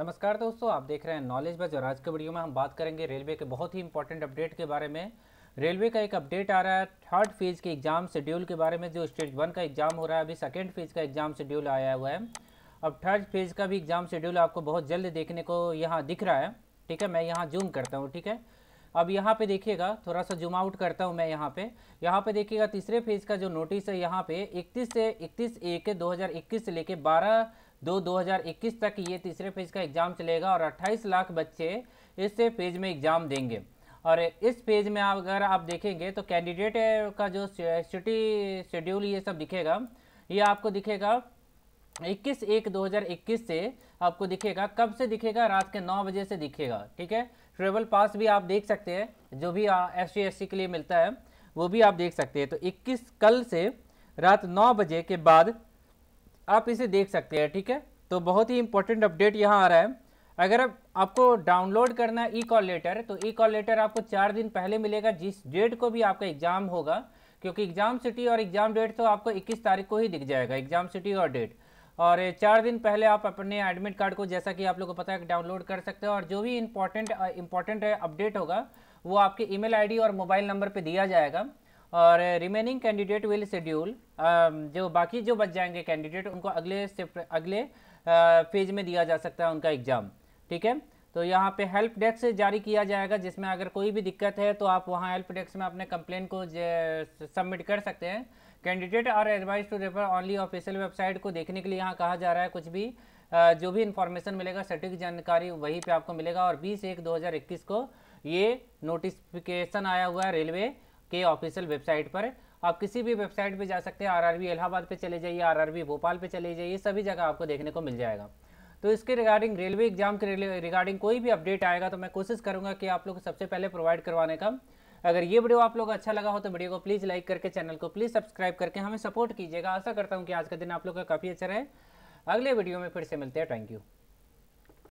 नमस्कार दोस्तों आप देख रहे हैं नॉलेज बज और आज के वीडियो में हम बात करेंगे रेलवे के बहुत ही इंपॉर्टेंट अपडेट के बारे में रेलवे का एक अपडेट आ रहा है थर्ड फेज़ के एग्ज़ाम शेड्यूल के बारे में जो स्टेज वन का एग्ज़ाम हो रहा है अभी सेकेंड फेज़ का एग्ज़ाम शेड्यूल आया हुआ है अब थर्ड फेज़ का भी एग्ज़ाम शेड्यूल आपको बहुत जल्द देखने को यहाँ दिख रहा है ठीक है मैं यहाँ जूम करता हूँ ठीक है अब यहाँ पे देखिएगा थोड़ा सा जूम आउट करता हूँ मैं यहाँ पे यहाँ पे देखिएगा तीसरे फेज़ का जो नोटिस है यहाँ पे 31 से 31 एक 2021 से लेके दो 2021 तक ये तीसरे फेज का एग्ज़ाम चलेगा और 28 लाख बच्चे इस फेज में एग्ज़ाम देंगे और इस फेज में आप अगर आप देखेंगे तो कैंडिडेट का जो सिटी शेड्यूल ये सब दिखेगा ये आपको दिखेगा 21 एक 2021 से आपको दिखेगा कब से दिखेगा रात के 9 बजे से दिखेगा ठीक है ट्रेवल पास भी आप देख सकते हैं जो भी एस सी के लिए मिलता है वो भी आप देख सकते हैं तो 21 कल से रात 9 बजे के बाद आप इसे देख सकते हैं ठीक है तो बहुत ही इंपॉर्टेंट अपडेट यहाँ आ रहा है अगर आप आपको डाउनलोड करना है ई कॉल लेटर तो ई कॉल लेटर आपको चार दिन पहले मिलेगा जिस डेट को भी आपका एग्जाम होगा क्योंकि एग्जाम सिटी और एग्जाम डेट तो आपको 21 तारीख को ही दिख जाएगा एग्जाम सिटी और डेट और चार दिन पहले आप अपने एडमिट कार्ड को जैसा कि आप लोगों को पता है डाउनलोड कर सकते हो और जो भी इम्पोर्टेंट इम्पॉर्टेंट अपडेट होगा वो आपके ईमेल आईडी और मोबाइल नंबर पर दिया जाएगा और रिमेनिंग कैंडिडेट विल शेड्यूल जो बाकी जो बच जाएंगे कैंडिडेट उनको अगले अगले फेज uh, में दिया जा सकता है उनका एग्ज़ाम ठीक है तो यहाँ पे हेल्प डेस्क जारी किया जाएगा जिसमें अगर कोई भी दिक्कत है तो आप वहाँ हेल्प डेस्क में अपने कंप्लेन को सबमिट कर सकते हैं कैंडिडेट और advise to refer only official website को देखने के लिए यहाँ कहा जा रहा है कुछ भी uh, जो भी इन्फॉर्मेशन मिलेगा सटीक जानकारी वहीं पे आपको मिलेगा और 20 एक 2021 को ये नोटिफिकेशन आया हुआ है रेलवे के ऑफिशियल वेबसाइट पर आप किसी भी वेबसाइट पे जा सकते हैं आरआरबी इलाहाबाद पे चले जाइए आरआरबी भोपाल पे चले जाइए सभी जगह आपको देखने को मिल जाएगा तो इसके रिगार्डिंग रेलवे एग्जाम के रिगार्डिंग कोई भी अपडेट आएगा तो मैं कोशिश करूँगा कि आप लोग सबसे पहले प्रोवाइड करवाने का अगर ये वीडियो आप लोग अच्छा लगा हो तो वीडियो को प्लीज़ लाइक करके चैनल को प्लीज़ सब्सक्राइब करके हमें सपोर्ट कीजिएगा आशा करता हूँ कि आज का दिन आप लोग का काफ़ी अच्छा रहे अगले वीडियो में फिर से मिलते हैं थैंक यू